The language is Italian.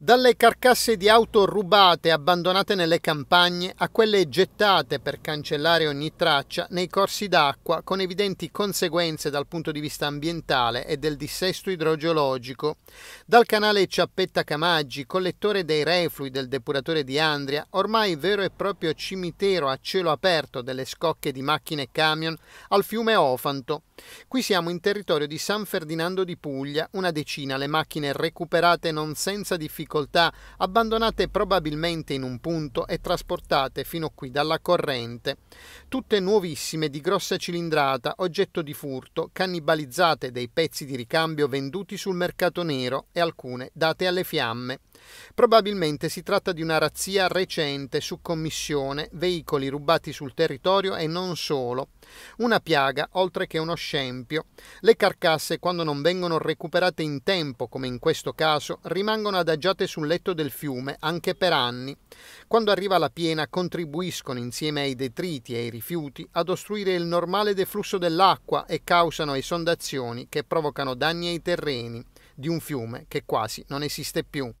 Dalle carcasse di auto rubate abbandonate nelle campagne a quelle gettate per cancellare ogni traccia nei corsi d'acqua con evidenti conseguenze dal punto di vista ambientale e del dissesto idrogeologico, dal canale Ciappetta Camaggi, collettore dei reflui del depuratore di Andria, ormai vero e proprio cimitero a cielo aperto delle scocche di macchine e camion, al fiume Ofanto. Qui siamo in territorio di San Ferdinando di Puglia, una decina le macchine recuperate non senza difficoltà difficoltà, abbandonate probabilmente in un punto e trasportate fino qui dalla corrente. Tutte nuovissime di grossa cilindrata, oggetto di furto, cannibalizzate dei pezzi di ricambio venduti sul mercato nero e alcune date alle fiamme. Probabilmente si tratta di una razzia recente su commissione, veicoli rubati sul territorio e non solo. Una piaga, oltre che uno scempio. Le carcasse, quando non vengono recuperate in tempo, come in questo caso, rimangono adagiate sul letto del fiume, anche per anni. Quando arriva la piena, contribuiscono insieme ai detriti e ai rifiuti ad ostruire il normale deflusso dell'acqua e causano esondazioni che provocano danni ai terreni di un fiume che quasi non esiste più.